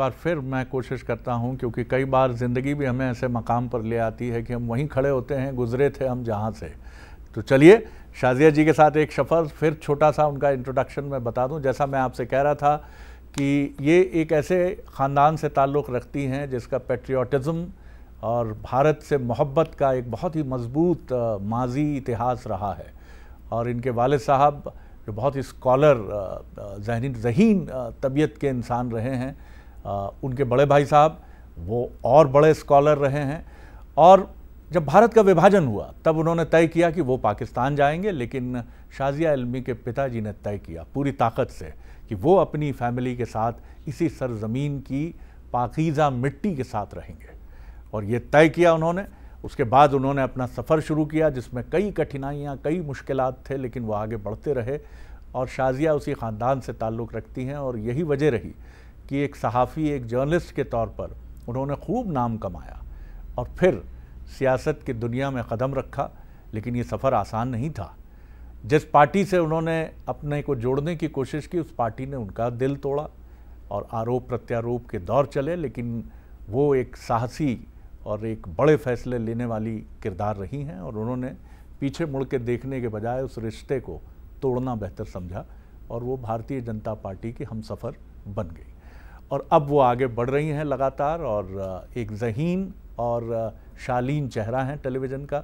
बार फिर मैं कोशिश करता हूँ क्योंकि कई बार ज़िंदगी भी हमें ऐसे मकाम पर ले आती है कि हम वहीं खड़े होते हैं गुजरे थे हम जहाँ से तो चलिए शाजिया जी के साथ एक सफ़र फिर छोटा सा उनका इंट्रोडक्शन मैं बता दूं जैसा मैं आपसे कह रहा था कि ये एक ऐसे ख़ानदान से ताल्लुक़ रखती हैं जिसका पेट्रियाटिज़म और भारत से मोहब्बत का एक बहुत ही मज़बूत माजी इतिहास रहा है और इनके वाल साहब जो बहुत ही स्कॉलर जहन जहीन तबीयत के इंसान रहे हैं उनके बड़े भाई साहब वो और बड़े स्कॉलर रहे हैं और जब भारत का विभाजन हुआ तब उन्होंने तय किया कि वो पाकिस्तान जाएंगे लेकिन शाजिया इलमी के पिताजी ने तय किया पूरी ताकत से कि वो अपनी फैमिली के साथ इसी सरजमीन की पाकिज़ा मिट्टी के साथ रहेंगे और ये तय किया उन्होंने उसके बाद उन्होंने अपना सफ़र शुरू किया जिसमें कई कठिनाइयाँ कई मुश्किल थे लेकिन वो आगे बढ़ते रहे और शाजिया उसी ख़ानदान से ताल्लुक़ रखती हैं और यही वजह रही कि एक सहाफ़ी एक जर्नलिस्ट के तौर पर उन्होंने खूब नाम कमाया और फिर सियासत की दुनिया में कदम रखा लेकिन ये सफ़र आसान नहीं था जिस पार्टी से उन्होंने अपने को जोड़ने की कोशिश की उस पार्टी ने उनका दिल तोड़ा और आरोप प्रत्यारोप के दौर चले लेकिन वो एक साहसी और एक बड़े फैसले लेने वाली किरदार रही हैं और उन्होंने पीछे मुड़ के देखने के बजाय उस रिश्ते को तोड़ना बेहतर समझा और वो भारतीय जनता पार्टी की हम सफ़र बन गई और अब वो आगे बढ़ रही हैं लगातार और एक जहीन और शालीन चेहरा है टेलीविज़न का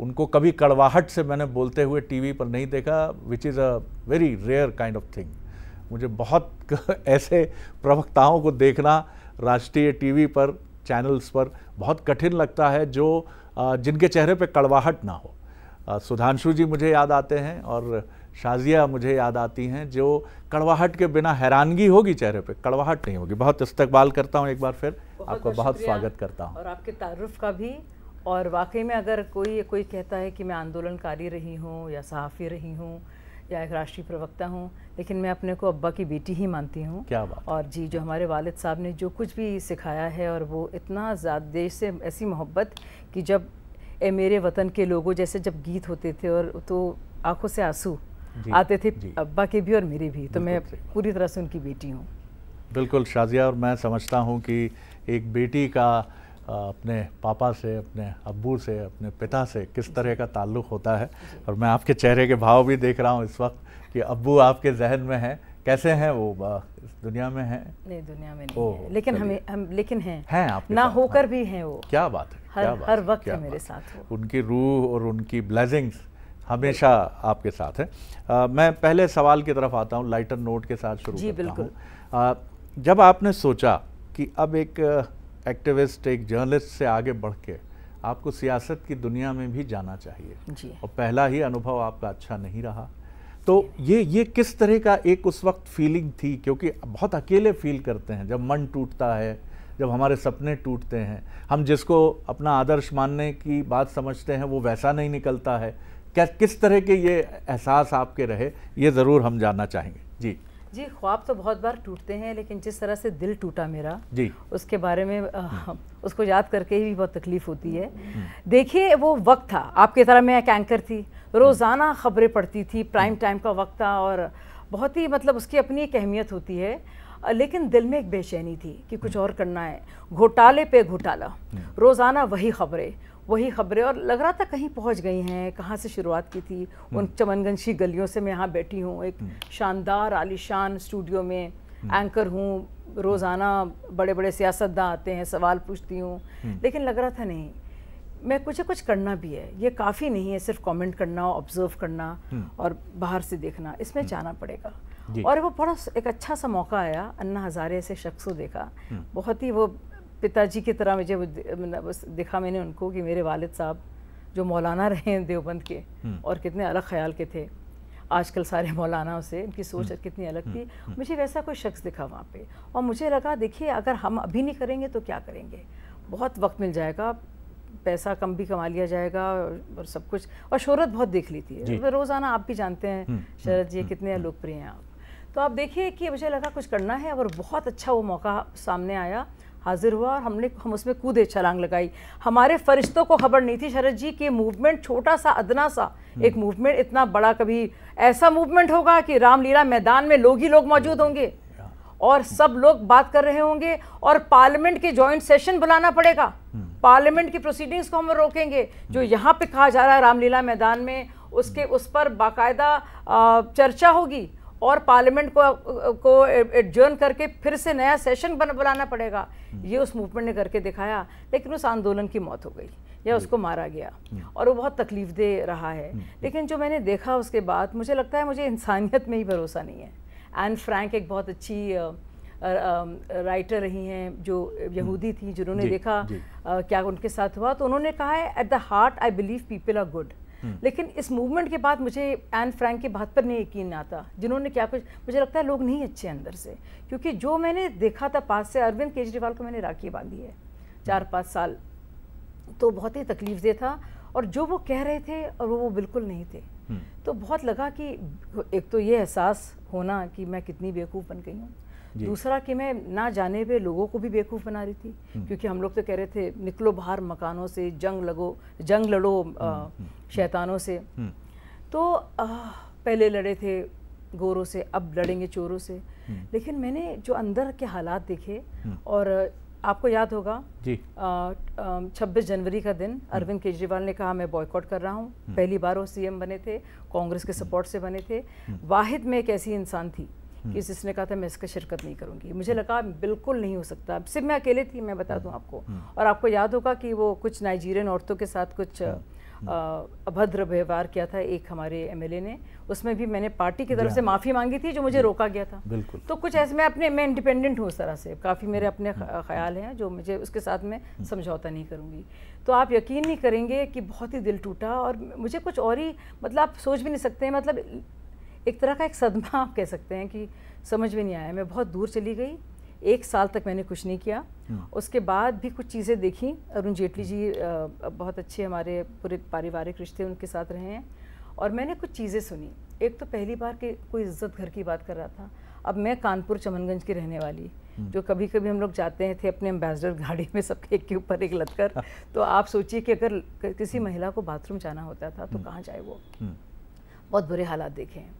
उनको कभी कड़वाहट से मैंने बोलते हुए टीवी पर नहीं देखा which is a very rare kind of thing मुझे बहुत ऐसे प्रवक्ताओं को देखना राष्ट्रीय टीवी पर चैनल्स पर बहुत कठिन लगता है जो जिनके चेहरे पर कड़वाहट ना हो सुधांशु जी मुझे याद आते हैं और शाजिया मुझे याद आती हैं जो कड़वाहट के बिना हैरानगी होगी चेहरे पे कड़वाहट नहीं होगी बहुत इस्तकबाल करता हूँ एक बार फिर बहुत आपका बहुत स्वागत करता हूँ और आपके तारुफ का भी और वाकई में अगर कोई कोई कहता है कि मैं आंदोलनकारी रही हूँ या सहाफ़ी रही हूँ या एक राष्ट्रीय प्रवक्ता हूँ लेकिन मैं अपने को अब्बा की बेटी ही मानती हूँ क्या बात और जी जो हमारे वालिद साहब ने जो कुछ भी सिखाया है और वो इतना ज़्यादा देश से ऐसी मोहब्बत कि जब ए मेरे वतन के लोगों जैसे जब गीत होते थे और तो आंखों से आंसू आते थे अब्बा के भी और मेरे भी तो मैं पूरी तरह से उनकी बेटी हूँ बिल्कुल शाजिया और मैं समझता हूँ कि एक बेटी का अपने पापा से अपने अबू से अपने पिता से किस तरह का ताल्लुक़ होता है और मैं आपके चेहरे के भाव भी देख रहा हूँ इस वक्त कि अबू आपके जहन में हैं कैसे हैं वो इस दुनिया में हैं नहीं दुनिया में नहीं ओ, है। लेकिन हमें हम लेकिन हैं हैं आप ना होकर हाँ। भी हैं वो क्या बात है हर, क्या बात हर वक्त है मेरे साथ उनकी रूह और उनकी ब्लेसिंग्स हमेशा आपके साथ है आ, मैं पहले सवाल की तरफ आता हूँ लाइटर नोट के साथ शुरू करता बिल्कुल आ, जब आपने सोचा कि अब एक एक्टिविस्ट एक जर्नलिस्ट से आगे बढ़ के आपको सियासत की दुनिया में भी जाना चाहिए जी और पहला ही अनुभव आपका अच्छा नहीं रहा तो ये ये किस तरह का एक उस वक्त फीलिंग थी क्योंकि बहुत अकेले फील करते हैं जब मन टूटता है जब हमारे सपने टूटते हैं हम जिसको अपना आदर्श मानने की बात समझते हैं वो वैसा नहीं निकलता है क्या किस तरह के ये एहसास आपके रहे ये ज़रूर हम जानना चाहेंगे जी जी ख्वाब तो बहुत बार टूटते हैं लेकिन जिस तरह से दिल टूटा मेरा जी उसके बारे में आ, हम्म। उसको याद करके ही बहुत तकलीफ़ होती है हम्म। देखिए वो वक्त था आपके तरह मैं एक एंकर थी हम्म। रोज़ाना खबरें पढ़ती थी प्राइम टाइम का वक्त था और बहुत ही मतलब उसकी अपनी एक अहमियत होती है लेकिन दिल में एक बेचैनी थी कि कुछ और करना है घोटाले पे घोटाला रोज़ाना वही खबरें वही खबरें और लग रहा था कहीं पहुंच गई हैं कहाँ से शुरुआत की थी हम्म। उन चमनगंशी गलियों से मैं यहाँ बैठी हूँ एक हम्म। शानदार आलिशान स्टूडियो में हम्म। एंकर हूँ रोज़ाना बड़े बड़े सियासतदान आते हैं सवाल पूछती हूँ लेकिन लग रहा था नहीं मैं कुछ कुछ करना भी है ये काफ़ी नहीं है सिर्फ कमेंट करना ऑब्जर्व करना और बाहर से देखना इसमें जाना पड़ेगा और वो बड़ा एक अच्छा सा मौका आया अन्ना हज़ारे से शख्स को देखा बहुत ही वो पिताजी की तरह मुझे मतलब दिखा मैंने उनको कि मेरे वालिद साहब जो मौलाना रहे हैं देवबंद के हम्म। और कितने अलग ख्याल के थे आजकल सारे मौलाना से इनकी सोच हम्म। कितनी अलग थी हम्म। मुझे वैसा कोई शख्स दिखा वहाँ पे और मुझे लगा देखिए अगर हम अभी नहीं करेंगे तो क्या करेंगे बहुत वक्त मिल जाएगा पैसा कम भी कमा लिया जाएगा और सब कुछ और शोहरत बहुत देख ली थी रोज़ाना आप भी जानते हैं शरद जी कितने लोकप्रिय हैं आप तो आप देखिए कि मुझे लगा कुछ करना है और बहुत अच्छा वो मौका सामने आया हाजिर हुआ और हमने हम उसमें कूदे छलांग लगाई हमारे फरिश्तों को खबर नहीं थी शरद जी कि मूवमेंट छोटा सा अदना सा हम्म। एक मूवमेंट इतना बड़ा कभी ऐसा मूवमेंट होगा कि रामलीला मैदान में लोग ही लोग मौजूद हम्म। होंगे और सब लोग बात कर रहे होंगे और पार्लियामेंट के जॉइंट सेशन बुलाना पड़ेगा हम्म। पार्लियामेंट की प्रोसीडिंग्स को हम रोकेंगे जो यहाँ पे कहा जा रहा है रामलीला मैदान में उसके उस पर बाकायदा चर्चा होगी और पार्लियामेंट को को एडजर्न करके फिर से नया सेशन बन बुलाना पड़ेगा ये उस मूवमेंट ने करके दिखाया लेकिन उस आंदोलन की मौत हो गई या उसको मारा गया और वो बहुत तकलीफ दे रहा है लेकिन जो मैंने देखा उसके बाद मुझे लगता है मुझे इंसानियत में ही भरोसा नहीं है एन फ्रैंक एक बहुत अच्छी राइटर रही हैं जो यहूदी थी जिन्होंने देखा क्या उनके साथ हुआ तो उन्होंने कहा है at the heart I believe people are good hmm. लेकिन इस मूवमेंट के बाद मुझे एन फ्रैंक के बात पर नहीं यकीन आता जिन्होंने क्या कुछ मुझे लगता है लोग नहीं अच्छे अंदर से क्योंकि जो मैंने देखा था पास से अरविंद केजरीवाल को मैंने राखी बांधी है चार हम्म। पाँच साल तो बहुत ही तकलीफ दे था और जो वो कह रहे थे और वो वो बिल्कुल नहीं थे हम्म। तो बहुत लगा कि एक तो ये एहसास होना कि मैं कितनी बेवकूफ़ बन गई हूँ दूसरा कि मैं ना जाने पे लोगों को भी बेवकूफ़ बना रही थी हम्म। क्योंकि हम लोग तो कह रहे थे निकलो बाहर मकानों से जंग लगो जंग लड़ो हम्म, हम्म, शैतानों से तो आ, पहले लड़े थे गोरों से अब लड़ेंगे चोरों से लेकिन मैंने जो अंदर के हालात देखे और आपको याद होगा जी छब्बीस जनवरी का दिन अरविंद केजरीवाल ने कहा मैं बॉयकॉट कर रहा हूँ पहली बार वो सीएम बने थे कांग्रेस के सपोर्ट से बने थे वाहिद में एक ऐसी इंसान थी हम्म। कि जिसने कहा था मैं इसका शिरकत नहीं करूँगी मुझे लगा बिल्कुल नहीं हो सकता सिर्फ मैं अकेले थी मैं बता दूँ हम्म। आपको हम्म। और आपको याद होगा कि वो कुछ नाइजीरियन औरतों के साथ कुछ हाँ। अभद्र व्यवहार किया था एक हमारे एमएलए ने उसमें भी मैंने पार्टी की तरफ से हाँ। माफ़ी मांगी थी जो मुझे रोका गया था बिल्कुल तो कुछ ऐसे मैं अपने मैं इंडिपेंडेंट हूँ उस तरह से काफ़ी मेरे अपने ख्याल हैं जो मुझे उसके साथ मैं समझौता नहीं करूँगी तो आप यकीन नहीं करेंगे कि बहुत ही दिल टूटा और मुझे कुछ और ही मतलब आप सोच भी नहीं सकते मतलब एक तरह का एक सदमा आप कह सकते हैं कि समझ में नहीं आया मैं बहुत दूर चली गई एक साल तक मैंने कुछ नहीं किया हाँ। उसके बाद भी कुछ चीज़ें देखी अरुण जेटली जी बहुत अच्छे हमारे पूरे पारिवारिक रिश्ते उनके साथ रहे हैं और मैंने कुछ चीज़ें सुनी एक तो पहली बार कि कोई इज्जत घर की बात कर रहा था अब मैं कानपुर चमनगंज की रहने वाली हाँ। जो कभी कभी हम लोग जाते थे अपने एम्बेसडर गाड़ी में सबके एक के ऊपर एक लत कर हाँ। तो आप सोचिए कि अगर किसी महिला को बाथरूम जाना होता था तो कहाँ जाए वो बहुत बुरे हालात देखे हैं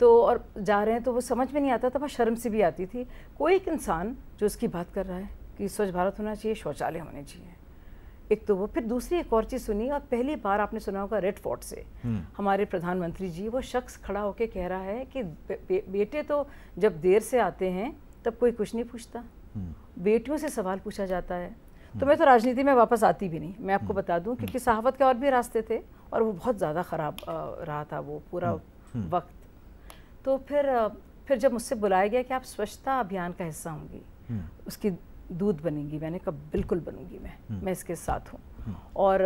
तो और जा रहे हैं तो वो समझ में नहीं आता था वह शर्म से भी आती थी कोई एक इंसान जो उसकी बात कर रहा है कि स्वच्छ भारत होना चाहिए शौचालय होने चाहिए एक तो वो फिर दूसरी एक और चीज़ सुनी और पहली बार आपने सुना होगा रेड फोर्ट से हम्म। हमारे प्रधानमंत्री जी वो शख्स खड़ा होकर कह रहा है कि बे, बेटे तो जब देर से आते हैं तब कोई कुछ नहीं पूछता हम्म। बेटियों से सवाल पूछा जाता है तो हम्म। मैं तो राजनीति में वापस आती भी नहीं मैं आपको बता दूं क्योंकि सहावत के और भी रास्ते थे और वो बहुत ज़्यादा ख़राब रहा था वो पूरा वक्त तो फिर फिर जब मुझसे बुलाया गया कि आप स्वच्छता अभियान का हिस्सा होंगी हम्म। उसकी दूध बनेंगी मैंने कहा बिल्कुल बनूंगी मैं हम्म। मैं इसके साथ हूँ हम्म। और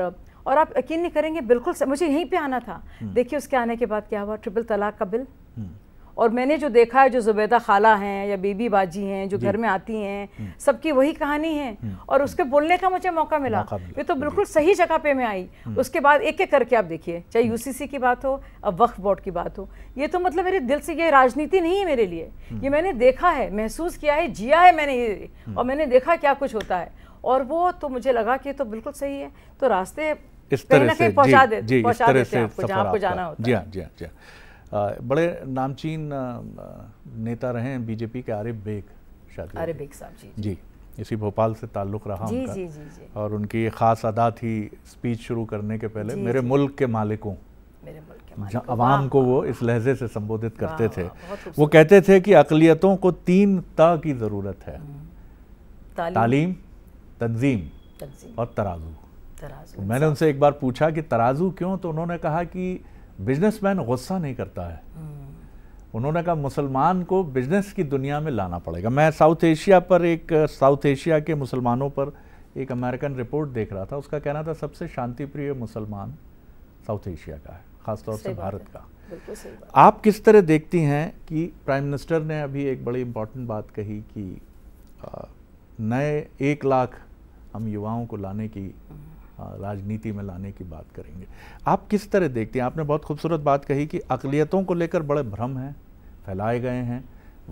और आप यकीन नहीं करेंगे बिल्कुल मुझे यहीं पे आना था देखिए उसके आने के बाद क्या हुआ ट्रिपल तलाक का बिल और मैंने जो देखा है जो जुबैदा खाला हैं या बेबी बाजी हैं जो घर में आती हैं हम्म। सबकी वही कहानी है हम्म। और उसके बोलने का मुझे मौका मिला ये तो बिल्कुल सही जगह पे मैं आई हम्म। उसके बाद एक एक करके आप देखिए चाहे यूसीसी की बात हो अब वक्फ बोर्ड की बात हो ये तो मतलब मेरे दिल से ये राजनीति नहीं है मेरे लिए ये मैंने देखा है महसूस किया है जिया है मैंने ये और मैंने देखा क्या कुछ होता है और वो तो मुझे लगा कि तो बिल्कुल सही है तो रास्ते इस तरह से पहुंचा दे पहुंचा देते हैं आपको जहाँ आपको जाना होता है जी हाँ, जी हाँ, जी हाँ। बड़े नामचीन नेता रहे हैं बीजेपी के आरिफ बेग शायद आरिफ बेग साहब जी जी इसी भोपाल से ताल्लुक़ रहा जी, उनका जी, जी, जी। और उनकी ये ख़ास अदा थी स्पीच शुरू करने के पहले जी, मेरे जी। मुल्क के मालिकों आवाम को वो इस लहजे से संबोधित करते थे वो कहते थे कि अकलियतों को तीन ता की ज़रूरत है हम्म। तालीम तंजीम और तराजू मैंने अच्छा। उनसे एक बार पूछा कि तराजू क्यों तो उन्होंने कहा कि बिजनेसमैन गुस्सा नहीं करता है हम्म। उन्होंने कहा मुसलमान को बिजनेस की दुनिया में लाना पड़ेगा मैं साउथ एशिया पर एक साउथ एशिया के मुसलमानों पर एक अमेरिकन रिपोर्ट देख रहा था उसका कहना था सबसे शांतिप्रिय मुसलमान साउथ एशिया का है खासतौर से भारत का आप किस तरह देखती हैं कि प्राइम मिनिस्टर ने अभी एक बड़ी इम्पॉर्टेंट बात कही कि नए एक लाख हम युवाओं को लाने की हम्म। हाँ, राजनीति में लाने की बात करेंगे आप किस तरह देखते हैं आपने बहुत खूबसूरत बात कही कि अकलीतों को लेकर बड़े भ्रम हैं फैलाए गए हैं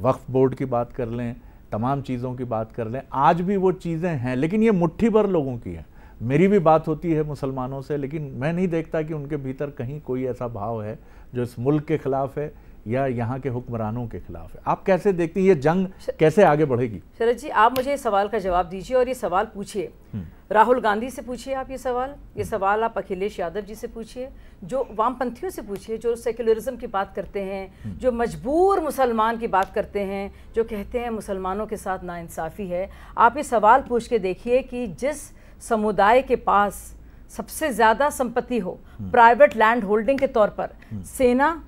वक्फ बोर्ड की बात कर लें तमाम चीज़ों की बात कर लें आज भी वो चीज़ें हैं लेकिन ये मुट्ठी भर लोगों की हैं मेरी भी बात होती है मुसलमानों से लेकिन मैं नहीं देखता कि उनके भीतर कहीं कोई ऐसा भाव है जो इस मुल्क के ख़िलाफ़ है या यहाँ के हुक्मरानों के खिलाफ है आप कैसे देखते हैं ये जंग कैसे आगे बढ़ेगी शरद जी आप मुझे इस सवाल का जवाब दीजिए और ये सवाल पूछिए हम्म। राहुल गांधी से पूछिए आप ये सवाल ये सवाल आप अखिलेश यादव जी से पूछिए जो वामपंथियों से पूछिए जो सेक्युलरिज्म की बात करते हैं हम्म। जो मजबूर मुसलमान की बात करते हैं जो कहते हैं मुसलमानों के साथ नाइंसाफ़ी है आप ये सवाल पूछ के देखिए कि जिस समुदाय के पास सबसे ज़्यादा संपत्ति हो हम्म। प्राइवेट लैंड होल्डिंग के तौर पर सेना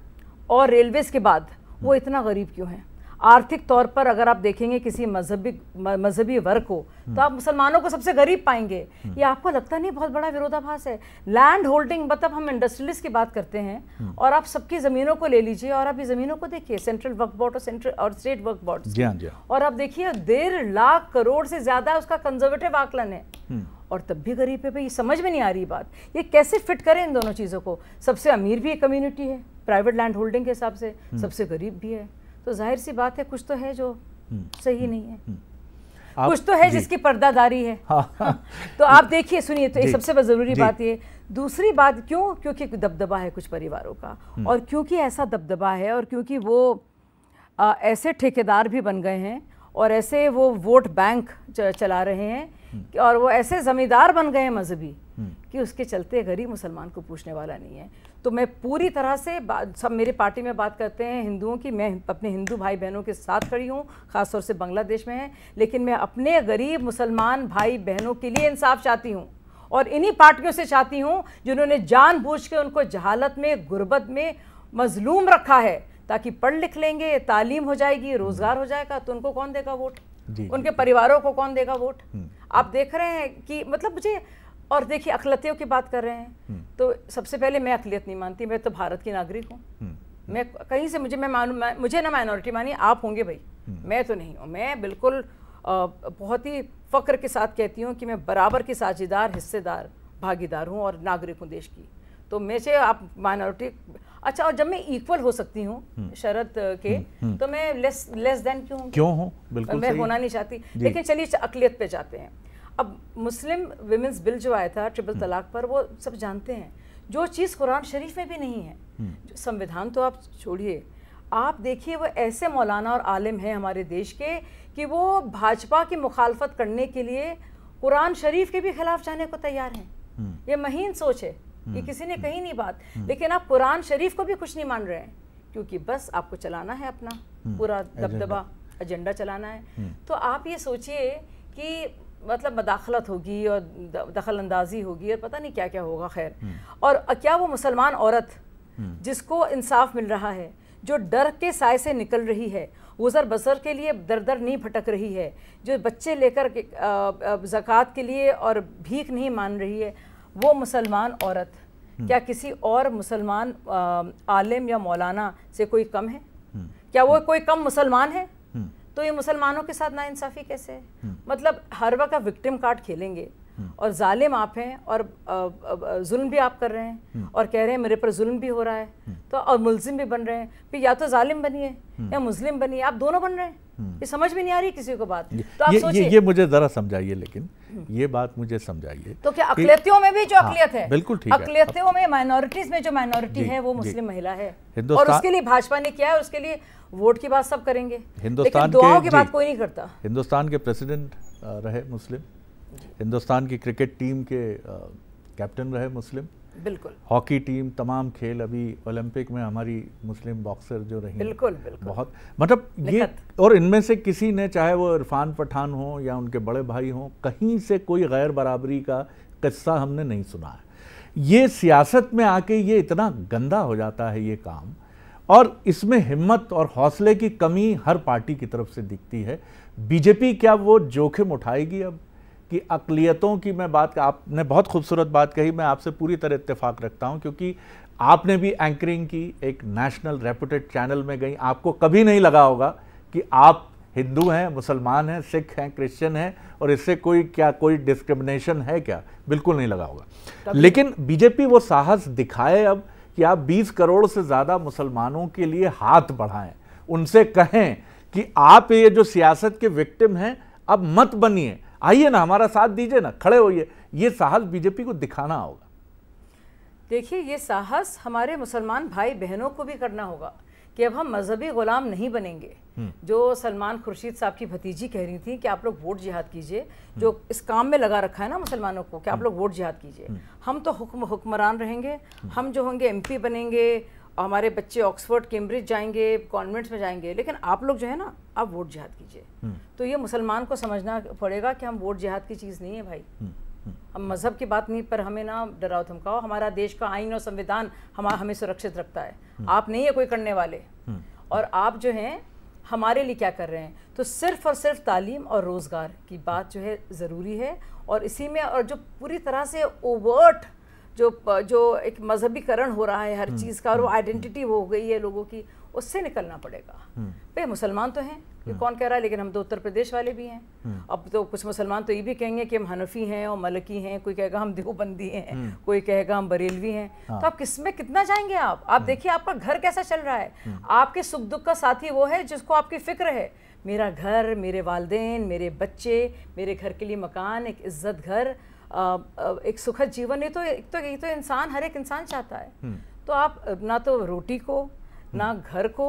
और रेलवेज के बाद वो इतना गरीब क्यों है आर्थिक तौर पर अगर आप देखेंगे किसी मजहबी मजहबी वर्ग को तो आप मुसलमानों को सबसे गरीब पाएंगे ये आपको लगता नहीं बहुत बड़ा विरोधाभास है लैंड होल्डिंग मतलब हम इंडस्ट्रियलिस्ट की बात करते हैं और आप सबकी ज़मीनों को ले लीजिए और आप ये ज़मीनों को देखिए सेंट्रल वर्क बोर्ड और सेंट्रल और स्टेट वर्क बोर्ड और आप देखिए डेढ़ लाख करोड़ से ज़्यादा उसका कंजर्वेटिव आकलन है हम्म। और तब भी गरीब है भाई समझ में नहीं आ रही बात ये कैसे फिट करें इन दोनों चीज़ों को सबसे अमीर भी एक कम्युनिटी है प्राइवेट लैंड होल्डिंग के हिसाब से हम्म। सबसे गरीब भी है तो जाहिर सी बात है कुछ तो है जो हम्म, सही हम्म, नहीं है हम्म। कुछ तो है जिसकी पर्दादारी है हाँ। तो आप देखिए सुनिए तो एक सबसे ज़रूरी बात ये दूसरी बात क्यों क्योंकि दबदबा है कुछ परिवारों का और क्योंकि ऐसा दबदबा है और क्योंकि वो आ, ऐसे ठेकेदार भी बन गए हैं और ऐसे वो वोट बैंक चला रहे हैं और वो ऐसे ज़मींदार बन गए हैं मजहबी कि उसके चलते गरीब मुसलमान को पूछने वाला नहीं है तो मैं पूरी तरह से सब मेरी पार्टी में बात करते हैं हिंदुओं की मैं अपने हिंदू भाई बहनों के साथ खड़ी हूँ ख़ासतौर से बांग्लादेश में है लेकिन मैं अपने गरीब मुसलमान भाई बहनों के लिए इंसाफ चाहती हूँ और इन्हीं पार्टियों से चाहती हूँ जिन्होंने बूझ के उनको जहालत में गुर्बत में मजलूम रखा है ताकि पढ़ लिख लेंगे तालीम हो जाएगी हम्म। रोज़गार हो जाएगा तो उनको कौन देगा वोट उनके परिवारों को कौन देगा वोट हम्म। आप देख रहे हैं कि मतलब मुझे और देखिए अकलतियों की बात कर रहे हैं हम्म। तो सबसे पहले मैं अकलियत नहीं मानती मैं तो भारत की नागरिक हूँ हम्म। मैं कहीं से मुझे मैं मानू मुझे ना माइनॉरिटी मानी आप होंगे भाई हम्म। मैं तो नहीं हूँ मैं बिल्कुल बहुत ही फ़क्र के साथ कहती हूँ कि मैं बराबर की साझेदार हिस्सेदार भागीदार हूँ और नागरिक हूँ देश की तो मैं से आप माइनॉरिटी अच्छा और जब मैं इक्वल हो सकती हूँ शरत के तो मैं लेस लेस देन क्यों क्यों हूँ बिल्कुल मैं होना नहीं चाहती लेकिन चलिए अकलियत पे जाते हैं अब मुस्लिम विमेंस बिल जो आया था ट्रिपल हम्म। तलाक पर वो सब जानते हैं जो चीज़ कुरान शरीफ में भी नहीं है हम्म। संविधान तो आप छोड़िए आप देखिए वो ऐसे मौलाना और आलिम हैं हमारे देश के कि वो भाजपा की मुखालफत करने के लिए कुरान शरीफ के भी खिलाफ जाने को तैयार हैं हम्म। ये महीन सोच है ये किसी ने कही नहीं बात लेकिन आप कुरान शरीफ को भी कुछ नहीं मान रहे हैं क्योंकि बस आपको चलाना है अपना पूरा दबदबा एजेंडा चलाना है तो आप ये सोचिए कि मतलब मदाखलत होगी और दखल अंदाजी होगी और पता नहीं क्या क्या होगा खैर हम्म। और क्या वो मुसलमान औरत हम्म। जिसको इंसाफ मिल रहा है जो डर के साय से निकल रही है गुज़र बसर के लिए दर दर नहीं भटक रही है जो बच्चे लेकर जक़ात के लिए और भीख नहीं मान रही है वो मुसलमान औरत हम्म। क्या किसी और मुसलमान आलिम या मौलाना से कोई कम है क्या वो कोई कम मुसलमान है तो ये मुसलमानों के साथ नाइंसाफ़ी कैसे है हम्म। मतलब हर वक्त विक्टिम कार्ड खेलेंगे हम्म। और जालिम आप हैं और जुल्म भी आप कर रहे हैं हम्म। और कह रहे हैं मेरे पर जुल्म भी हो रहा है तो और मुलजिम भी बन रहे हैं फिर या तो जालिम बनिए या मुस्लिम बनिए आप दोनों बन रहे हैं ये समझ में नहीं आ रही किसी को बात तो आप ये, ये, ये मुझे ज़रा समझाइए लेकिन ये बात मुझे समझाइए तो क्या अकलियतियों में भी जो हाँ, अकलियत है बिल्कुल ठीक अकलियतियों में माइनॉरिटीज में जो माइनॉरिटी है वो मुस्लिम महिला है और उसके लिए भाजपा ने किया है उसके लिए वोट की बात सब करेंगे हिंदुस्तान दुआओं की बात कोई नहीं करता हिंदुस्तान के प्रेसिडेंट रहे मुस्लिम हिंदुस्तान की क्रिकेट टीम के कैप्टन रहे मुस्लिम बिल्कुल हॉकी टीम तमाम खेल अभी ओलंपिक में हमारी मुस्लिम बॉक्सर जो रही बिल्कुल बिल्कुल बहुत मतलब ये और इनमें से किसी ने चाहे वो इरफान पठान हो या उनके बड़े भाई हो कहीं से कोई गैर बराबरी का किस्सा हमने नहीं सुना है ये सियासत में आके ये इतना गंदा हो जाता है ये काम और इसमें हिम्मत और हौसले की कमी हर पार्टी की तरफ से दिखती है बीजेपी क्या वो जोखिम उठाएगी अब कि अकलियतों की मैं बात आपने बहुत खूबसूरत बात कही मैं आपसे पूरी तरह इत्तेफाक रखता हूं क्योंकि आपने भी एंकरिंग की एक नेशनल रेपुटेड चैनल में गई आपको कभी नहीं लगा होगा कि आप हिंदू हैं मुसलमान हैं सिख हैं क्रिश्चियन हैं और इससे कोई क्या कोई डिस्क्रिमिनेशन है क्या बिल्कुल नहीं लगा होगा लेकिन बीजेपी वो साहस दिखाए अब कि आप 20 करोड़ से ज़्यादा मुसलमानों के लिए हाथ बढ़ाएं उनसे कहें कि आप ये जो सियासत के विक्टिम हैं अब मत बनिए आइए ना हमारा साथ दीजिए ना खड़े होइए ये साहस बीजेपी को दिखाना होगा देखिए ये साहस हमारे मुसलमान भाई बहनों को भी करना होगा कि अब हम मजहबी ग़ुलाम नहीं बनेंगे हम्म। जो सलमान खुर्शीद साहब की भतीजी कह रही थी कि आप लोग वोट जिहाद कीजिए हम्म। जो इस काम में लगा रखा है ना मुसलमानों को कि आप हम्म। लोग वोट जिहाद कीजिए हम तो हुक्म हुक्मरान रहेंगे हम जो होंगे एमपी बनेंगे हमारे बच्चे ऑक्सफोर्ड कैम्ब्रिज जाएंगे कॉन्वेंट्स में जाएंगे लेकिन आप लोग जो है ना आप वोट जिहाद कीजिए तो ये मुसलमान को समझना पड़ेगा कि हम वोट जिहाद की चीज़ नहीं है भाई हम मज़हब की बात नहीं पर हमें ना डराओ धमकाओ हमारा देश का आइन और संविधान हम हमें सुरक्षित रखता है हम्म। आप नहीं है कोई करने वाले हम्म। और आप जो हैं हमारे लिए क्या कर रहे हैं तो सिर्फ और सिर्फ तालीम और रोज़गार की बात जो है ज़रूरी है और इसी में और जो पूरी तरह से ओवर्ट जो जो एक मजहबीकरण हो रहा है हर हम्म। चीज़ का और वो आइडेंटिटी हो गई है लोगों की उससे निकलना पड़ेगा हम्म। भाई मुसलमान तो हैं हम्म। कौन कह रहा है लेकिन हम तो उत्तर प्रदेश वाले भी हैं हम्म। अब तो कुछ मुसलमान तो ये भी कहेंगे कि हम हनफी हैं और मलकी हैं कोई कहेगा हम देवबंदी हैं कोई कहेगा हम बरेलवी हैं हाँ। तो आप किस में कितना जाएंगे आप आप देखिए आपका घर कैसा चल रहा है आपके सुख दुख का साथी वो है जिसको आपकी फिक्र है मेरा घर मेरे वालदेन मेरे बच्चे मेरे घर के लिए मकान एक इज्जत घर एक सुखद जीवन ये तो एक तो तो इंसान हर एक इंसान चाहता है तो आप ना तो रोटी को ना घर को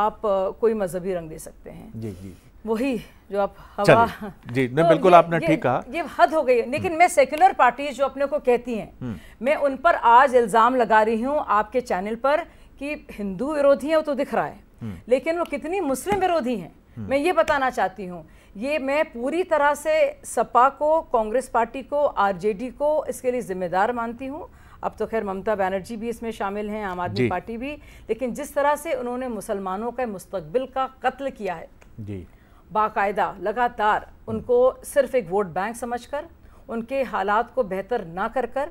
आप कोई मजहबी रंग दे सकते हैं जी जी वही जो आप हवा जी तो बिल्कुल आपने ठीक कहा ये हद हो गई है लेकिन मैं सेक्युलर पार्टी जो अपने को कहती हैं हम्म। मैं उन पर आज इल्ज़ाम लगा रही हूँ आपके चैनल पर कि हिंदू विरोधी है वो तो दिख रहा है हम्म। लेकिन वो कितनी मुस्लिम विरोधी हैं हम्म। मैं ये बताना चाहती हूँ ये मैं पूरी तरह से सपा को कांग्रेस पार्टी को आरजेडी को इसके लिए जिम्मेदार मानती हूँ अब तो खैर ममता बनर्जी भी इसमें शामिल हैं आम आदमी पार्टी भी लेकिन जिस तरह से उन्होंने मुसलमानों के मुस्तबिल का कत्ल किया है जी बाकायदा लगातार उनको सिर्फ एक वोट बैंक समझकर उनके हालात को बेहतर ना कर कर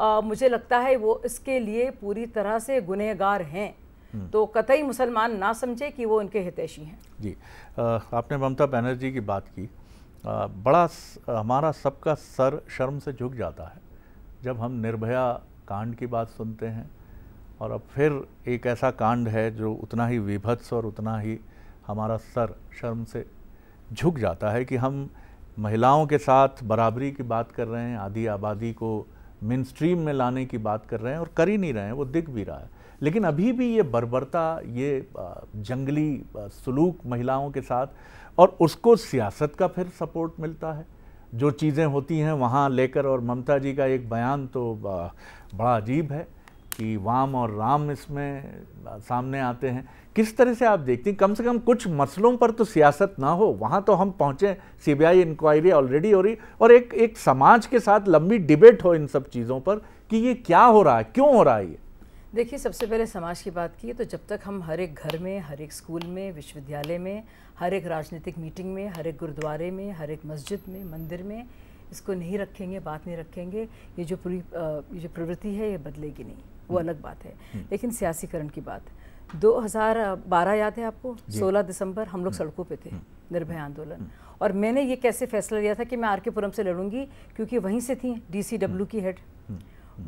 आ, मुझे लगता है वो इसके लिए पूरी तरह से गुनहगार हैं हम्म। तो कतई मुसलमान ना समझे कि वो उनके हितैषी हैं जी आ, आपने ममता बनर्जी की बात की आ, बड़ा हमारा सबका सर शर्म से झुक जाता है जब हम निर्भया कांड की बात सुनते हैं और अब फिर एक ऐसा कांड है जो उतना ही विभत्स और उतना ही हमारा सर शर्म से झुक जाता है कि हम महिलाओं के साथ बराबरी की बात कर रहे हैं आधी आबादी को मेन स्ट्रीम में लाने की बात कर रहे हैं और कर ही नहीं रहे हैं वो दिख भी रहा है लेकिन अभी भी ये बर्बरता ये जंगली सलूक महिलाओं के साथ और उसको सियासत का फिर सपोर्ट मिलता है जो चीज़ें होती हैं वहाँ लेकर और ममता जी का एक बयान तो बड़ा अजीब है कि वाम और राम इसमें सामने आते हैं किस तरह से आप देखते हैं कम से कम कुछ मसलों पर तो सियासत ना हो वहाँ तो हम पहुँचे सीबीआई इंक्वायरी ऑलरेडी हो रही और एक एक समाज के साथ लंबी डिबेट हो इन सब चीज़ों पर कि ये क्या हो रहा है क्यों हो रहा है ये देखिए सबसे पहले समाज की बात की तो जब तक हम हर एक घर में हर एक स्कूल में विश्वविद्यालय में हर एक राजनीतिक मीटिंग में हर एक गुरुद्वारे में हर एक मस्जिद में मंदिर में इसको नहीं रखेंगे बात नहीं रखेंगे ये जो पूरी ये जो प्रवृत्ति है ये बदलेगी नहीं वो हम्म। अलग बात है हम्म। लेकिन सियासीकरण की बात 2012 याद है आपको 16 दिसंबर हम लोग हम्म। सड़कों पे थे निर्भया आंदोलन और मैंने ये कैसे फैसला लिया था कि मैं आर के पुरम से लड़ूंगी क्योंकि वहीं से थी डीसीडब्ल्यू की हेड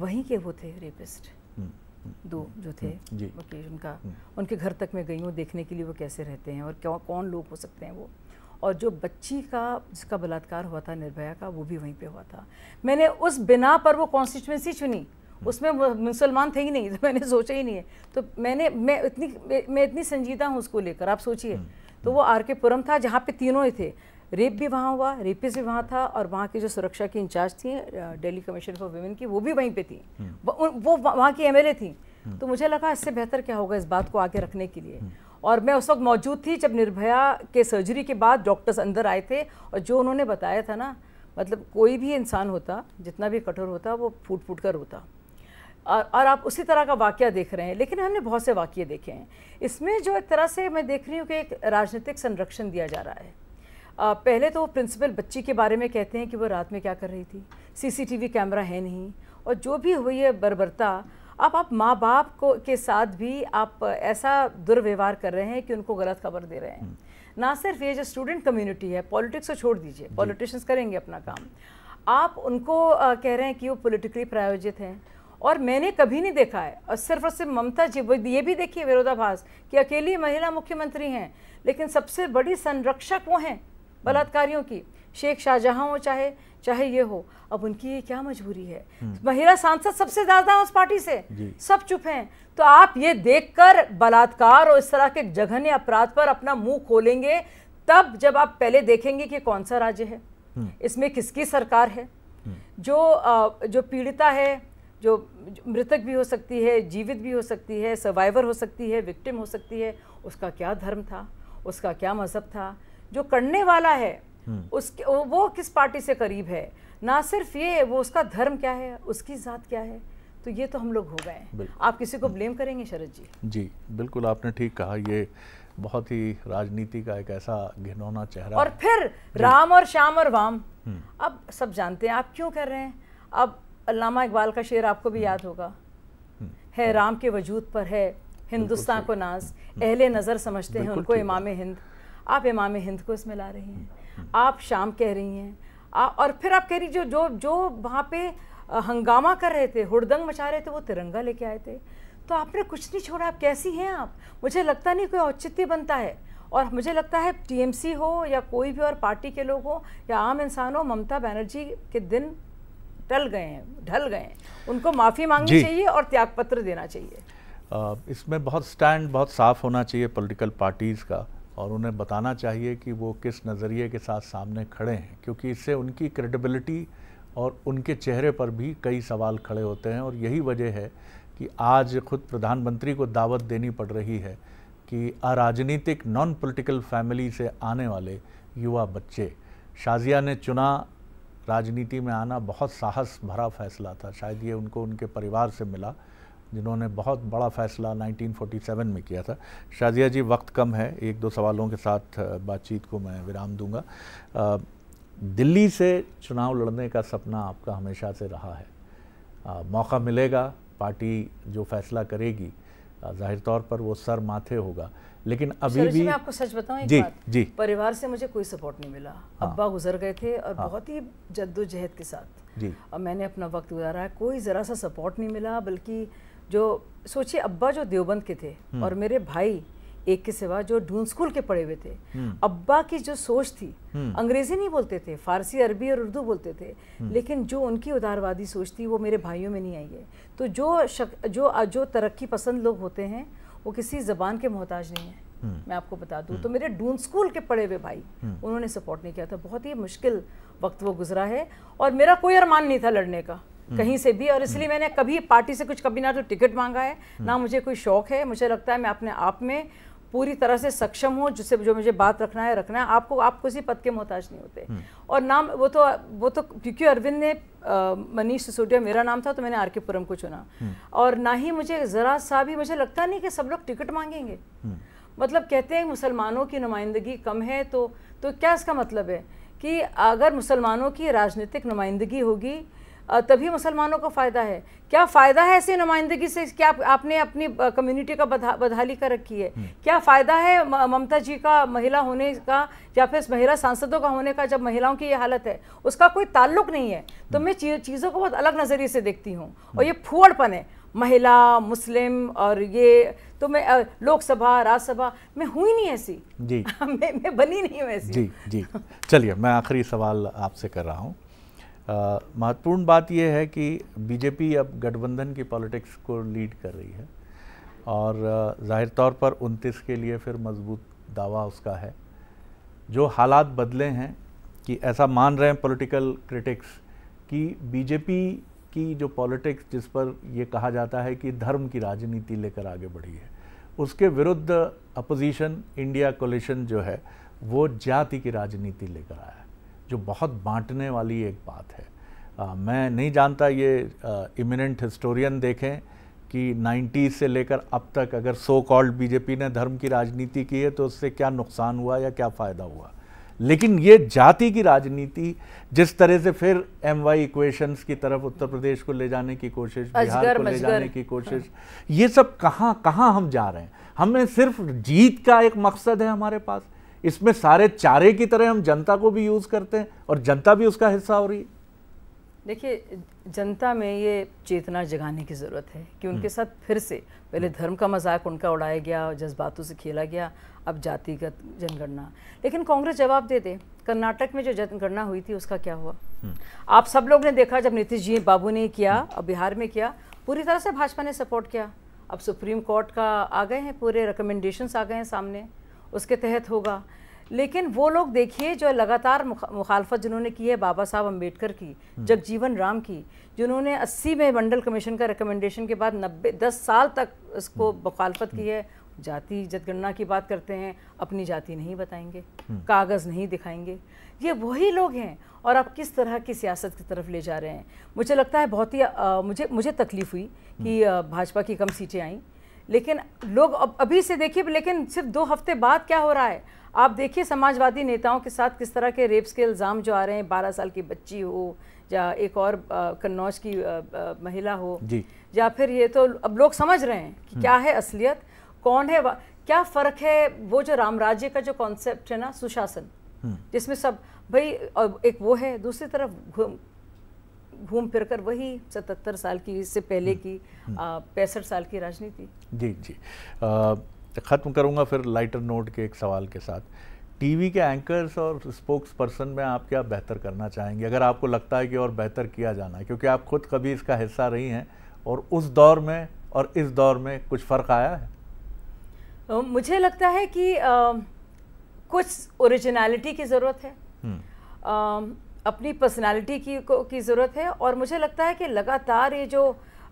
वहीं के वो थे रेपिस्ट दो हम्म, जो थे हम्म, मुकेश उनका हम्म। उनके घर तक मैं गई हूँ देखने के लिए वो कैसे रहते हैं और क्या कौन लोग हो सकते हैं वो और जो बच्ची का जिसका बलात्कार हुआ था निर्भया का वो भी वहीं पे हुआ था मैंने उस बिना पर वो कॉन्स्टिट्यूंसी चुनी उसमें मुसलमान थे ही नहीं तो मैंने सोचा ही नहीं है तो मैंने मैं इतनी मैं इतनी संजीदा हूँ उसको लेकर आप सोचिए तो वो आर के पुरम था जहाँ पे तीनों ही थे रेप भी वहाँ हुआ रेपिस भी वहाँ था और वहाँ की जो सुरक्षा की इंचार्ज थी डेली कमीशन फॉर वुमेन की वो भी वहीं पे थी हम्म। वो वहाँ की एमएलए थी हम्म। तो मुझे लगा इससे बेहतर क्या होगा इस बात को आगे रखने के लिए हम्म। और मैं उस वक्त मौजूद थी जब निर्भया के सर्जरी के बाद डॉक्टर्स अंदर आए थे और जो उन्होंने बताया था ना मतलब कोई भी इंसान होता जितना भी कठोर होता वो फूट फूट कर रोता और, और आप उसी तरह का वाक्य देख रहे हैं लेकिन हमने बहुत से वाक्य देखे हैं इसमें जो एक तरह से मैं देख रही हूँ कि एक राजनीतिक संरक्षण दिया जा रहा है पहले तो प्रिंसिपल बच्ची के बारे में कहते हैं कि वो रात में क्या कर रही थी सीसीटीवी कैमरा है नहीं और जो भी हुई है बर्बरता अब आप माँ बाप को के साथ भी आप ऐसा दुर्व्यवहार कर रहे हैं कि उनको गलत खबर दे रहे हैं हम्म। ना सिर्फ ये जो स्टूडेंट कम्युनिटी है पॉलिटिक्स को छोड़ दीजिए पॉलिटिशियंस करेंगे अपना काम आप उनको आ, कह रहे हैं कि वो पोलिटिकली प्रायोजित हैं और मैंने कभी नहीं देखा है और सिर्फ और सिर्फ ममता जी वो ये भी देखिए विरोधाभास कि अकेली महिला मुख्यमंत्री हैं लेकिन सबसे बड़ी संरक्षक वो हैं बलात्कारियों की शेख शाहजहां हो चाहे चाहे ये हो अब उनकी ये क्या मजबूरी है हम्म। महिला सांसद सबसे ज्यादा उस पार्टी से सब चुप हैं तो आप ये देखकर बलात्कार और इस तरह के जघन्य अपराध पर अपना मुंह खोलेंगे तब जब आप पहले देखेंगे कि कौन सा राज्य है हम्म। इसमें किसकी सरकार है हम्म। जो जो पीड़िता है जो मृतक भी हो सकती है जीवित भी हो सकती है सर्वाइवर हो सकती है विक्टिम हो सकती है उसका क्या धर्म था उसका क्या मज़हब था जो करने वाला है हम्म। उसके वो किस पार्टी से करीब है ना सिर्फ ये वो उसका धर्म क्या है उसकी ज़ात क्या है तो ये तो हम लोग हो गए आप किसी को ब्लेम करेंगे शरद जी जी बिल्कुल आपने ठीक कहा ये बहुत ही राजनीति का एक ऐसा घिनौना चेहरा और फिर राम और श्याम और वाम हम्म। अब सब जानते हैं आप क्यों कर रहे हैं अब अल्लामा इकबाल का शेर आपको भी याद होगा हम्म। है हाँ। राम के वजूद पर है हिंदुस्तान को नाज अहले नज़र समझते हैं उनको इमाम हिंद आप इमाम हिंद को इसमें ला रही हैं हम्म। आप शाम कह रही हैं और फिर आप कह रही जो जो जो वहाँ पे हंगामा कर रहे थे हुड़दंग मचा रहे थे वो तिरंगा लेके आए थे तो आपने कुछ नहीं छोड़ा आप कैसी हैं आप मुझे लगता नहीं कोई औचित्य बनता है और मुझे लगता है टीएमसी हो या कोई भी और पार्टी के लोग हो या आम इंसान हो ममता बनर्जी के दिन टल गए हैं ढल गए हैं उनको माफ़ी मांगनी चाहिए और त्यागपत्र देना चाहिए इसमें बहुत स्टैंड बहुत साफ होना चाहिए पॉलिटिकल पार्टीज़ का और उन्हें बताना चाहिए कि वो किस नज़रिए के साथ सामने खड़े हैं क्योंकि इससे उनकी क्रेडिबिलिटी और उनके चेहरे पर भी कई सवाल खड़े होते हैं और यही वजह है कि आज खुद प्रधानमंत्री को दावत देनी पड़ रही है कि अराजनीतिक नॉन पॉलिटिकल फैमिली से आने वाले युवा बच्चे शाजिया ने चुना राजनीति में आना बहुत साहस भरा फैसला था शायद ये उनको उनके परिवार से मिला जिन्होंने बहुत बड़ा फैसला 1947 में किया था शाजिया जी वक्त कम है एक दो सवालों के साथ बातचीत को मैं विराम दूंगा आ, दिल्ली से चुनाव लड़ने का सपना आपका हमेशा से रहा है आ, मौका मिलेगा पार्टी जो फैसला करेगी जाहिर तौर पर वो सर माथे होगा लेकिन अभी भी मैं आपको सच बताऊं एक जी, बात जी परिवार से मुझे कोई सपोर्ट नहीं मिला हाँ, अब्बा गुजर गए थे और हाँ, बहुत ही जद्दोजहद के साथ जी और मैंने अपना वक्त गुजारा कोई ज़रा सा सपोर्ट नहीं मिला बल्कि जो सोचिए अब्बा जो देवबंद के थे हम्म। और मेरे भाई एक के सिवा जो ढूंढ स्कूल के पढ़े हुए थे हम्म। अब्बा की जो सोच थी हम्म। अंग्रेजी नहीं बोलते थे फारसी अरबी और उर्दू बोलते थे लेकिन जो उनकी उदारवादी सोच थी वो मेरे भाइयों में नहीं आई है तो जो शक, जो जो तरक्की पसंद लोग होते हैं वो किसी जबान के मोहताज नहीं है मैं आपको बता दूं तो मेरे डून स्कूल के पढ़े हुए भाई उन्होंने सपोर्ट नहीं किया था बहुत ही मुश्किल वक्त वो गुजरा है और मेरा कोई अरमान नहीं था लड़ने का हम्म। कहीं से भी और इसलिए हम्म। मैंने कभी पार्टी से कुछ कभी ना तो टिकट मांगा है ना हम्म। मुझे कोई शौक है मुझे लगता है मैं अपने आप में पूरी तरह से सक्षम हूँ जिससे जो मुझे बात रखना है रखना है आपको आप किसी पद के मोहताज नहीं होते और नाम वो तो वो तो क्योंकि अरविंद ने मनीष सिसोदिया मेरा नाम था तो मैंने आर के पुरम को चुना और ना ही मुझे ज़रा सा भी मुझे लगता नहीं कि सब लोग टिकट मांगेंगे मतलब कहते हैं मुसलमानों की नुमाइंदगी कम है तो तो क्या इसका मतलब है कि अगर मुसलमानों की राजनीतिक नुमाइंदगी होगी तभी मुसलमानों को फ़ायदा है क्या फ़ायदा है ऐसी नुमाइंदगी से क्या आपने अपनी कम्युनिटी का बधा, बदहाली कर रखी है हम्म। क्या फ़ायदा है ममता जी का महिला होने का या फिर महिला सांसदों का होने का जब महिलाओं की ये हालत है उसका कोई ताल्लुक नहीं है तो हम्म। मैं चीज़ों को बहुत अलग नज़रिए से देखती हूँ और हम्म। ये फूअड़पन है महिला मुस्लिम और ये तो मैं लोकसभा राज्यसभा मैं हुई नहीं ऐसी जी मैं मैं बनी नहीं हूँ ऐसी जी जी चलिए मैं आखिरी सवाल आपसे कर रहा हूँ महत्वपूर्ण बात यह है कि बीजेपी अब गठबंधन की पॉलिटिक्स को लीड कर रही है और ज़ाहिर तौर पर 29 के लिए फिर मजबूत दावा उसका है जो हालात बदले हैं कि ऐसा मान रहे हैं पॉलिटिकल क्रिटिक्स कि बीजेपी की जो पॉलिटिक्स जिस पर ये कहा जाता है कि धर्म की राजनीति लेकर आगे बढ़ी है उसके विरुद्ध अपोजिशन इंडिया कोलिशन जो है वो जाति की राजनीति लेकर आया है जो बहुत बांटने वाली एक बात है आ, मैं नहीं जानता ये इमिनेंट हिस्टोरियन देखें कि 90 से लेकर अब तक अगर सो कॉल्ड बीजेपी ने धर्म की राजनीति की है तो उससे क्या नुकसान हुआ या क्या फ़ायदा हुआ लेकिन ये जाति की राजनीति जिस तरह से फिर एम वाई इक्वेशंस की तरफ उत्तर प्रदेश को ले जाने की कोशिश बिहार को ले जाने की हाँ। कोशिश ये सब कहाँ कहाँ हम जा रहे हैं हमें सिर्फ जीत का एक मकसद है हमारे पास इसमें सारे चारे की तरह हम जनता को भी यूज़ करते हैं और जनता भी उसका हिस्सा हो रही है देखिए जनता में ये चेतना जगाने की ज़रूरत है कि उनके हम्म। साथ फिर से पहले हम्म। धर्म का मजाक उनका उड़ाया गया जज्बातों से खेला गया अब जातिगत जनगणना लेकिन कांग्रेस जवाब दे दे कर्नाटक में जो जनगणना हुई थी उसका क्या हुआ हम्म। आप सब लोग ने देखा जब नीतीश जी बाबू ने किया अब बिहार में किया पूरी तरह से भाजपा ने सपोर्ट किया अब सुप्रीम कोर्ट का आ गए हैं पूरे रिकमेंडेशंस आ गए हैं सामने उसके तहत होगा लेकिन वो लोग देखिए जो लगातार मुखालफत जिन्होंने की है बाबा साहब अम्बेडकर की हम्म। जगजीवन राम की जिन्होंने 80 में मंडल कमीशन का रिकमेंडेशन के बाद 90 दस साल तक इसको हम्म। मुखालफत की है हम्म। जाति जनगणना की बात करते हैं अपनी जाति नहीं बताएंगे कागज़ नहीं दिखाएंगे ये वही लोग हैं और आप किस तरह की सियासत की तरफ ले जा रहे हैं मुझे लगता है बहुत ही आ, मुझे मुझे तकलीफ़ हुई कि भाजपा की कम सीटें आईं लेकिन लोग अब अभी से देखिए लेकिन सिर्फ दो हफ्ते बाद क्या हो रहा है आप देखिए समाजवादी नेताओं के साथ किस तरह के रेप्स के इल्ज़ाम जो आ रहे हैं बारह साल की बच्ची हो या एक और कन्नौज की आ, आ, महिला हो जी या फिर ये तो अब लोग समझ रहे हैं कि क्या हम्म। है असलियत कौन है क्या फ़र्क है वो जो राम राज्य का जो कॉन्सेप्ट है ना सुशासन हम्म। जिसमें सब भाई एक वो है दूसरी तरफ घूम फिर कर वही सतहत्तर साल की इससे पहले की हम्म। पैंसठ साल की राजनीति जी जी ख़त्म करूँगा फिर लाइटर नोट के एक सवाल के साथ टीवी के एंकर्स और स्पोक्स पर्सन में आप क्या बेहतर करना चाहेंगे अगर आपको लगता है कि और बेहतर किया जाना है क्योंकि आप खुद कभी इसका हिस्सा रही हैं और उस दौर में और इस दौर में कुछ फ़र्क आया है मुझे लगता है कि आ, कुछ ओरिजिनलिटी की ज़रूरत है हम्म। अपनी पर्सनालिटी की को की ज़रूरत है और मुझे लगता है कि लगातार ये जो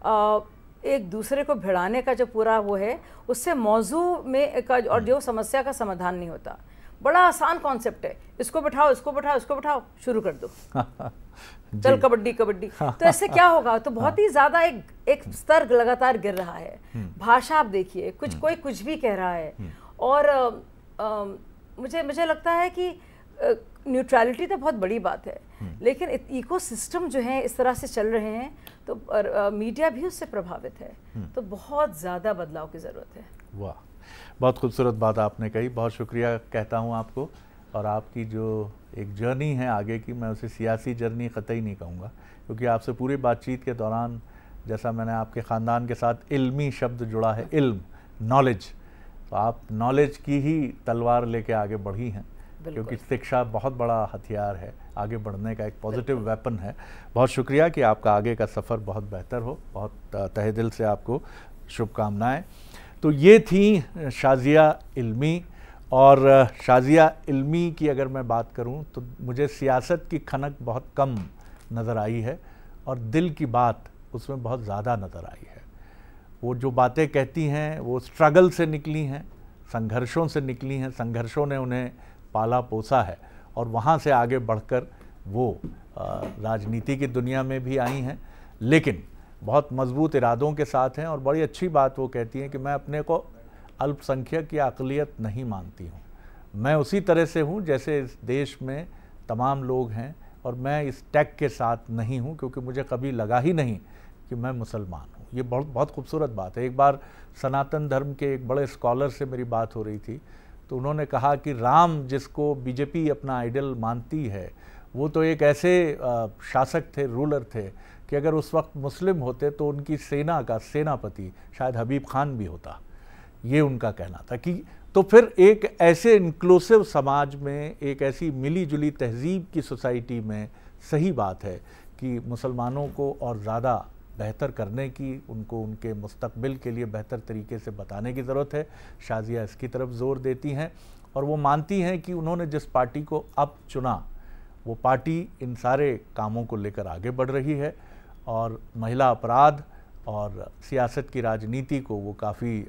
आ, एक दूसरे को भिड़ाने का जो पूरा वो है उससे मौजू में का और हम्म। जो समस्या का समाधान नहीं होता बड़ा आसान कॉन्सेप्ट है इसको बैठाओ इसको बैठाओ इसको बैठाओ शुरू कर दो चल कबड्डी कबड्डी तो ऐसे क्या होगा तो बहुत ही हाँ। ज़्यादा एक एक स्तर लगातार गिर रहा है हम्म। भाषा आप देखिए कुछ हम्म। कोई कुछ भी कह रहा है और आ, आ, मुझे मुझे लगता है कि न्यूट्रलिटी तो बहुत बड़ी बात है हम्म। लेकिन सिस्टम जो है इस तरह से चल रहे हैं तो और, आ, मीडिया भी उससे प्रभावित है हम्म। तो बहुत ज़्यादा बदलाव की ज़रूरत है वाह बहुत खूबसूरत बात आपने कही बहुत शुक्रिया कहता हूँ आपको और आपकी जो एक जर्नी है आगे की मैं उसे सियासी जर्नी कतई नहीं कहूँगा क्योंकि आपसे पूरी बातचीत के दौरान जैसा मैंने आपके ख़ानदान के साथ इल्मी शब्द जुड़ा है इल्म नॉलेज तो आप नॉलेज की ही तलवार लेके आगे बढ़ी हैं क्योंकि शिक्षा बहुत बड़ा हथियार है आगे बढ़ने का एक पॉजिटिव वेपन है बहुत शुक्रिया कि आपका आगे का सफ़र बहुत बेहतर हो बहुत तहे दिल से आपको शुभकामनाएं तो ये थी शाजिया इल्मी और शाजिया इल्मी की अगर मैं बात करूं तो मुझे सियासत की खनक बहुत कम नज़र आई है और दिल की बात उसमें बहुत ज़्यादा नज़र आई है वो जो बातें कहती हैं वो स्ट्रगल से निकली हैं संघर्षों से निकली हैं संघर्षों ने उन्हें पाला पोसा है और वहाँ से आगे बढ़कर वो राजनीति की दुनिया में भी आई हैं लेकिन बहुत मजबूत इरादों के साथ हैं और बड़ी अच्छी बात वो कहती हैं कि मैं अपने को अल्पसंख्यक या अकलीत नहीं मानती हूँ मैं उसी तरह से हूँ जैसे इस देश में तमाम लोग हैं और मैं इस टैग के साथ नहीं हूँ क्योंकि मुझे कभी लगा ही नहीं कि मैं मुसलमान हूँ ये बहुत बहुत खूबसूरत बात है एक बार सनातन धर्म के एक बड़े स्कॉलर से मेरी बात हो रही थी तो उन्होंने कहा कि राम जिसको बीजेपी अपना आइडल मानती है वो तो एक ऐसे शासक थे रूलर थे कि अगर उस वक्त मुस्लिम होते तो उनकी सेना का सेनापति शायद हबीब खान भी होता ये उनका कहना था कि तो फिर एक ऐसे इंक्लूसिव समाज में एक ऐसी मिली जुली तहजीब की सोसाइटी में सही बात है कि मुसलमानों को और ज़्यादा बेहतर करने की उनको उनके मुस्तबिल के लिए बेहतर तरीके से बताने की ज़रूरत है शाजिया इसकी तरफ ज़ोर देती हैं और वो मानती हैं कि उन्होंने जिस पार्टी को अब चुना वो पार्टी इन सारे कामों को लेकर आगे बढ़ रही है और महिला अपराध और सियासत की राजनीति को वो काफ़ी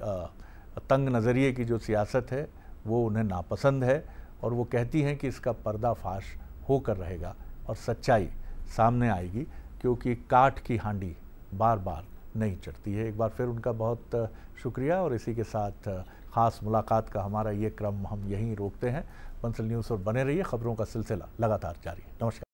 तंग नज़रिए की जो सियासत है वो उन्हें नापसंद है और वो कहती हैं कि इसका पर्दाफाश होकर रहेगा और सच्चाई सामने आएगी क्योंकि काठ की हांडी बार बार नहीं चढ़ती है एक बार फिर उनका बहुत शुक्रिया और इसी के साथ ख़ास मुलाकात का हमारा ये क्रम हम यहीं रोकते हैं बंसल न्यूज़ और बने रहिए खबरों का सिलसिला लगातार जारी है नमस्कार